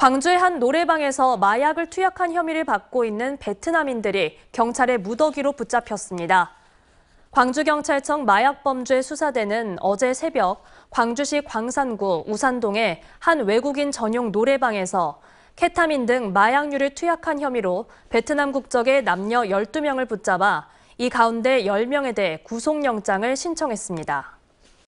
광주의 한 노래방에서 마약을 투약한 혐의를 받고 있는 베트남인들이 경찰의 무더기로 붙잡혔습니다. 광주경찰청 마약범죄 수사대는 어제 새벽 광주시 광산구 우산동의 한 외국인 전용 노래방에서 케타민 등 마약류를 투약한 혐의로 베트남 국적의 남녀 12명을 붙잡아 이 가운데 10명에 대해 구속영장을 신청했습니다.